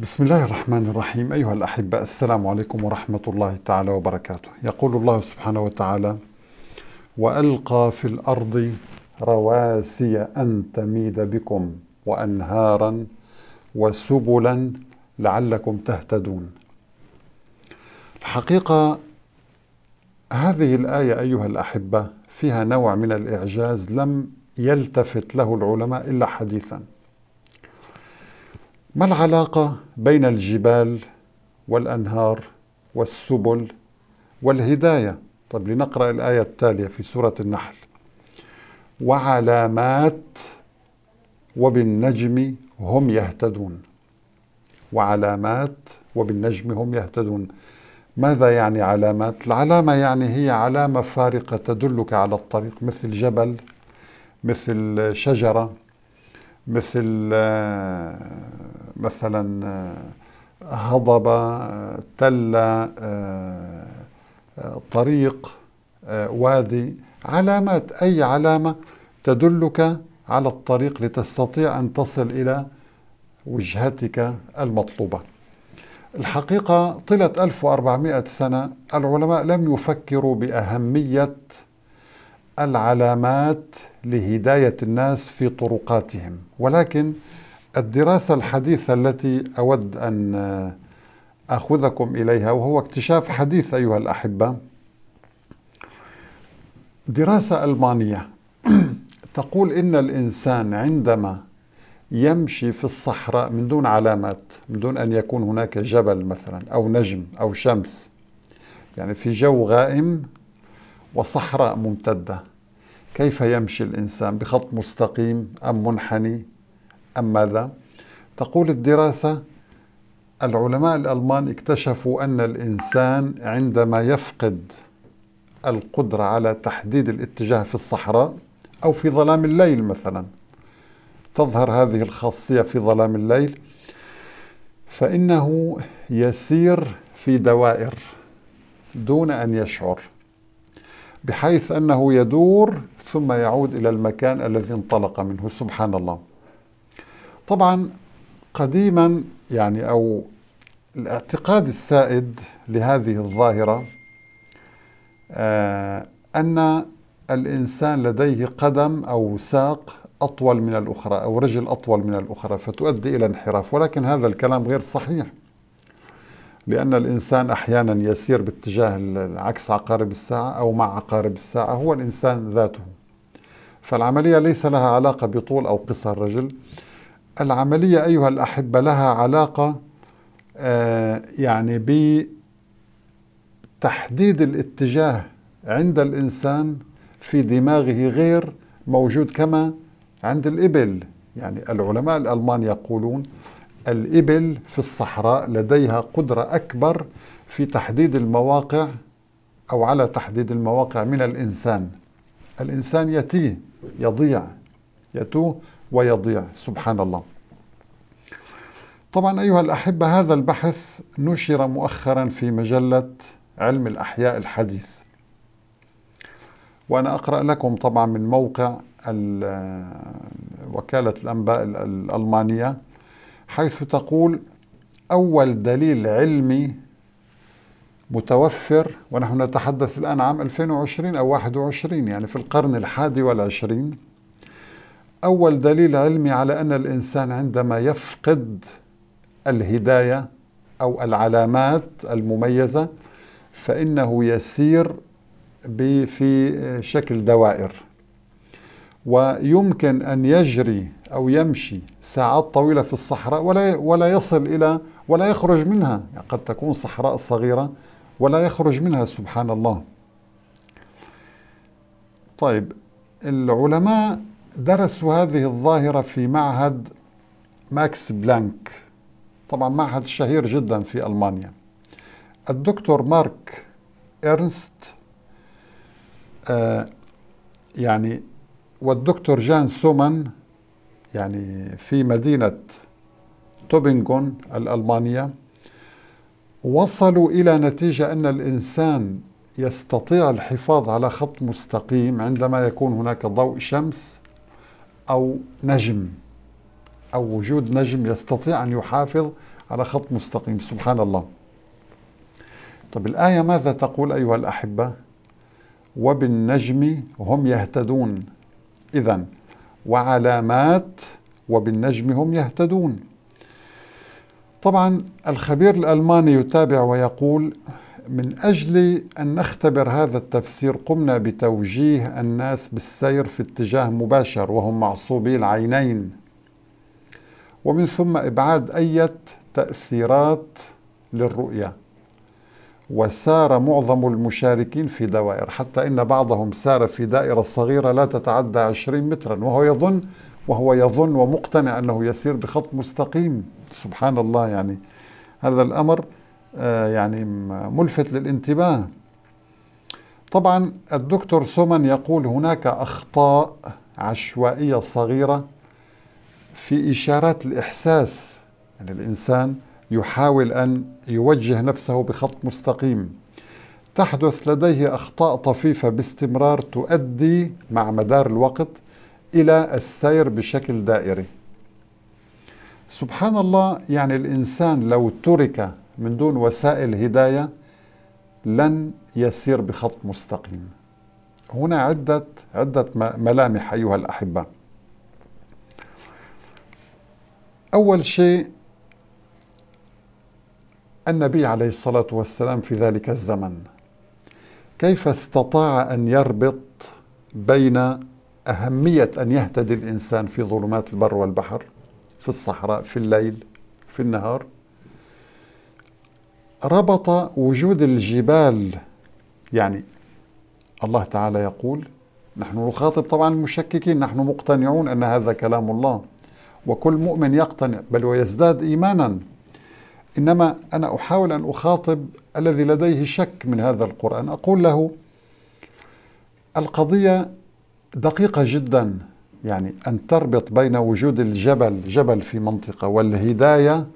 بسم الله الرحمن الرحيم أيها الأحبة السلام عليكم ورحمة الله تعالى وبركاته يقول الله سبحانه وتعالى وألقى في الأرض رواسي أن تميد بكم وأنهارا وسبلا لعلكم تهتدون الحقيقة هذه الآية أيها الأحبة فيها نوع من الإعجاز لم يلتفت له العلماء إلا حديثاً ما العلاقة بين الجبال والأنهار والسبل والهداية طب لنقرأ الآية التالية في سورة النحل وعلامات وبالنجم هم يهتدون وعلامات وبالنجم هم يهتدون ماذا يعني علامات؟ العلامة يعني هي علامة فارقة تدلك على الطريق مثل جبل مثل شجرة مثل مثلا هضبة تلة طريق وادي علامات أي علامة تدلك على الطريق لتستطيع أن تصل إلى وجهتك المطلوبة الحقيقة طيلة 1400 سنة العلماء لم يفكروا بأهمية العلامات لهدايه الناس في طرقاتهم ولكن الدراسه الحديثه التي اود ان اخذكم اليها وهو اكتشاف حديث ايها الاحبه دراسه المانيه تقول ان الانسان عندما يمشي في الصحراء من دون علامات من دون ان يكون هناك جبل مثلا او نجم او شمس يعني في جو غائم وصحراء ممتدة كيف يمشي الإنسان بخط مستقيم أم منحني أم ماذا تقول الدراسة العلماء الألمان اكتشفوا أن الإنسان عندما يفقد القدرة على تحديد الاتجاه في الصحراء أو في ظلام الليل مثلا تظهر هذه الخاصية في ظلام الليل فإنه يسير في دوائر دون أن يشعر بحيث أنه يدور ثم يعود إلى المكان الذي انطلق منه سبحان الله طبعا قديما يعني أو الاعتقاد السائد لهذه الظاهرة آه أن الإنسان لديه قدم أو ساق أطول من الأخرى أو رجل أطول من الأخرى فتؤدي إلى انحراف ولكن هذا الكلام غير صحيح لأن الإنسان أحيانا يسير باتجاه عكس عقارب الساعة أو مع عقارب الساعة هو الإنسان ذاته فالعملية ليس لها علاقة بطول أو قصر الرجل العملية أيها الأحبة لها علاقة آه يعني بتحديد الاتجاه عند الإنسان في دماغه غير موجود كما عند الإبل يعني العلماء الألمان يقولون الإبل في الصحراء لديها قدرة أكبر في تحديد المواقع أو على تحديد المواقع من الإنسان الإنسان يتيه يضيع يتوه ويضيع سبحان الله طبعا أيها الأحبة هذا البحث نشر مؤخرا في مجلة علم الأحياء الحديث وأنا أقرأ لكم طبعا من موقع وكالة الأنباء الألمانية حيث تقول أول دليل علمي متوفر ونحن نتحدث الآن عام 2020 أو 21 يعني في القرن الحادي والعشرين أول دليل علمي على أن الإنسان عندما يفقد الهداية أو العلامات المميزة فإنه يسير في شكل دوائر ويمكن أن يجري أو يمشي ساعات طويلة في الصحراء ولا ولا يصل إلى ولا يخرج منها يعني قد تكون صحراء صغيرة ولا يخرج منها سبحان الله طيب العلماء درسوا هذه الظاهرة في معهد ماكس بلانك طبعا معهد شهير جدا في ألمانيا الدكتور مارك إرنست آه يعني والدكتور جان سومان يعني في مدينة توبينغون الألمانية وصلوا إلى نتيجة أن الإنسان يستطيع الحفاظ على خط مستقيم عندما يكون هناك ضوء شمس أو نجم أو وجود نجم يستطيع أن يحافظ على خط مستقيم سبحان الله طب الآية ماذا تقول أيها الأحبة وبالنجم هم يهتدون إذا وعلامات وبالنجم هم يهتدون طبعا الخبير الألماني يتابع ويقول من أجل أن نختبر هذا التفسير قمنا بتوجيه الناس بالسير في اتجاه مباشر وهم معصوبي العينين ومن ثم إبعاد أي تأثيرات للرؤية وسار معظم المشاركين في دوائر حتى إن بعضهم سار في دائرة صغيرة لا تتعدى 20 مترا وهو يظن وهو يظن ومقتنع أنه يسير بخط مستقيم سبحان الله يعني هذا الأمر آه، يعني ملفت للانتباه طبعا الدكتور سومن يقول هناك أخطاء عشوائية صغيرة في إشارات الإحساس يعني الإنسان يحاول أن يوجه نفسه بخط مستقيم تحدث لديه أخطاء طفيفة باستمرار تؤدي مع مدار الوقت إلى السير بشكل دائري سبحان الله يعني الإنسان لو ترك من دون وسائل هداية لن يسير بخط مستقيم هنا عدة عدة ملامح أيها الأحبة أول شيء النبي عليه الصلاة والسلام في ذلك الزمن كيف استطاع أن يربط بين أهمية أن يهتدي الإنسان في ظلمات البر والبحر في الصحراء في الليل في النهار ربط وجود الجبال يعني الله تعالى يقول نحن نخاطب طبعا المشككين نحن مقتنعون أن هذا كلام الله وكل مؤمن يقتنع بل ويزداد إيمانا إنما أنا أحاول أن أخاطب الذي لديه شك من هذا القرآن أقول له القضية دقيقة جدا يعني أن تربط بين وجود الجبل جبل في منطقة والهداية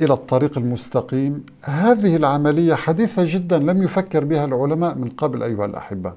إلى الطريق المستقيم هذه العملية حديثة جدا لم يفكر بها العلماء من قبل أيها الأحبة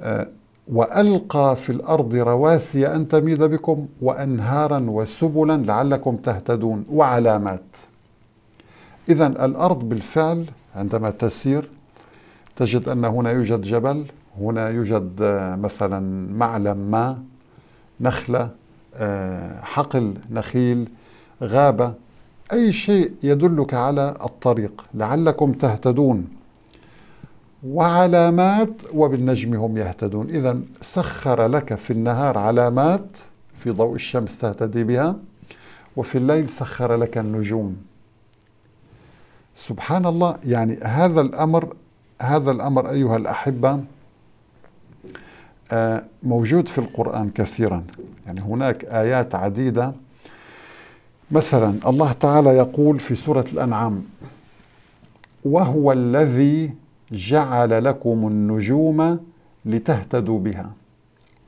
آه، والقى في الارض رواسي ان تميد بكم وانهارا وسبلا لعلكم تهتدون وعلامات اذا الارض بالفعل عندما تسير تجد ان هنا يوجد جبل هنا يوجد آه، مثلا معلم ما نخله آه، حقل نخيل غابه اي شيء يدلك على الطريق لعلكم تهتدون وعلامات وبالنجم هم يهتدون إذا سخر لك في النهار علامات في ضوء الشمس تهتدي بها وفي الليل سخر لك النجوم سبحان الله يعني هذا الأمر هذا الأمر أيها الأحبة آه، موجود في القرآن كثيرا يعني هناك آيات عديدة مثلا الله تعالى يقول في سورة الأنعام وهو الذي جعل لكم النجوم لتهتدوا بها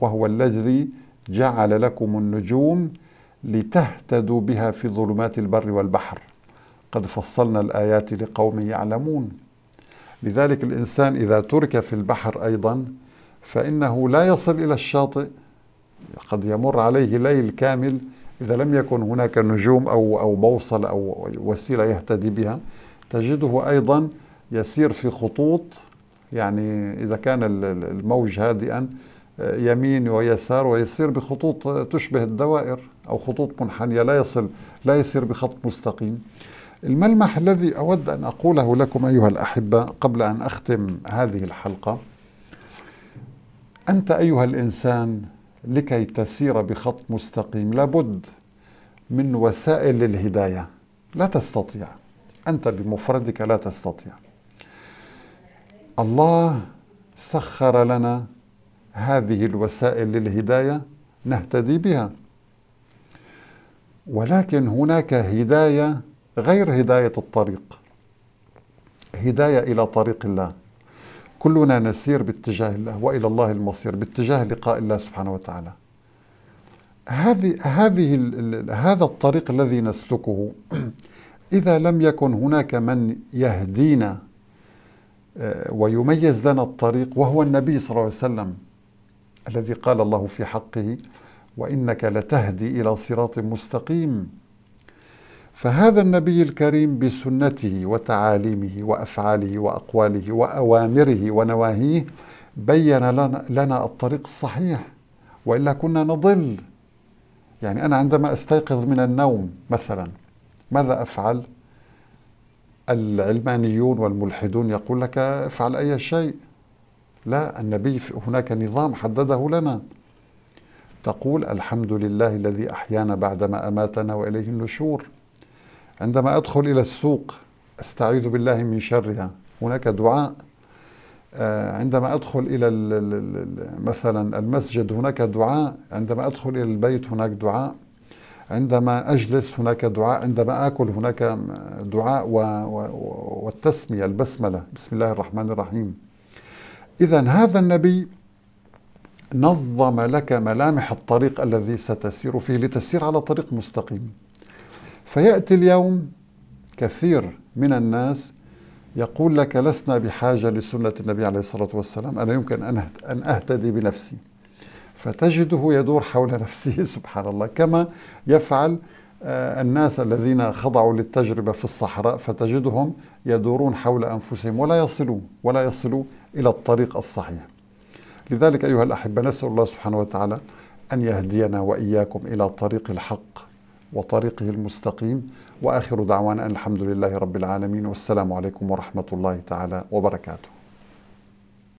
وهو الذي جعل لكم النجوم لتهتدوا بها في ظلمات البر والبحر قد فصلنا الآيات لقوم يعلمون لذلك الإنسان إذا ترك في البحر أيضا فإنه لا يصل إلى الشاطئ قد يمر عليه ليل كامل إذا لم يكن هناك نجوم أو أو بوصله أو وسيلة يهتدي بها تجده أيضا يسير في خطوط يعني إذا كان الموج هادئا آه، يمين ويسار ويسير بخطوط آه، تشبه الدوائر أو خطوط منحنية لا يصل لا يسير بخط مستقيم الملمح الذي أود أن أقوله لكم أيها الأحبة قبل أن أختم هذه الحلقة أنت أيها الإنسان لكي تسير بخط مستقيم لابد من وسائل للهداية لا تستطيع أنت بمفردك لا تستطيع الله سخر لنا هذه الوسائل للهدايه نهتدي بها ولكن هناك هدايه غير هدايه الطريق هدايه الى طريق الله كلنا نسير باتجاه الله والى الله المصير باتجاه لقاء الله سبحانه وتعالى هذه هذه هذا الطريق الذي نسلكه اذا لم يكن هناك من يهدينا آه، ويميز لنا الطريق وهو النبي صلى الله عليه وسلم الذي قال الله في حقه وانك لتهدي الى صراط مستقيم فهذا النبي الكريم بسنته وتعاليمه وافعاله واقواله واوامره ونواهيه بين لنا, الطريق الصحيح والا كنا نضل يعني انا عندما استيقظ من النوم مثلا ماذا افعل العلمانيون والملحدون يقول لك افعل أي شيء لا النبي هناك نظام حدده لنا تقول الحمد لله الذي أحيانا بعدما أماتنا وإليه النشور عندما أدخل إلى السوق أستعيذ بالله من شرها هناك دعاء آه، عندما أدخل إلى مثلا المسجد هناك دعاء عندما أدخل إلى البيت هناك دعاء عندما أجلس هناك دعاء عندما آكل هناك دعاء والتسمية البسملة بسم الله الرحمن الرحيم إذا هذا النبي نظم لك ملامح الطريق الذي ستسير فيه لتسير على طريق مستقيم فيأتي اليوم كثير من الناس يقول لك لسنا بحاجة لسنة النبي عليه الصلاة والسلام أنا يمكن أن أهتدي بنفسي فتجده يدور حول نفسه سبحان الله كما يفعل آه، الناس الذين خضعوا للتجربة في الصحراء فتجدهم يدورون حول أنفسهم ولا يصلوا ولا يصلوا إلى الطريق الصحيح لذلك أيها الأحبة نسأل الله سبحانه وتعالى أن يهدينا وإياكم إلى طريق الحق وطريقه المستقيم وآخر دعوانا أن الحمد لله رب العالمين والسلام عليكم ورحمة الله تعالى وبركاته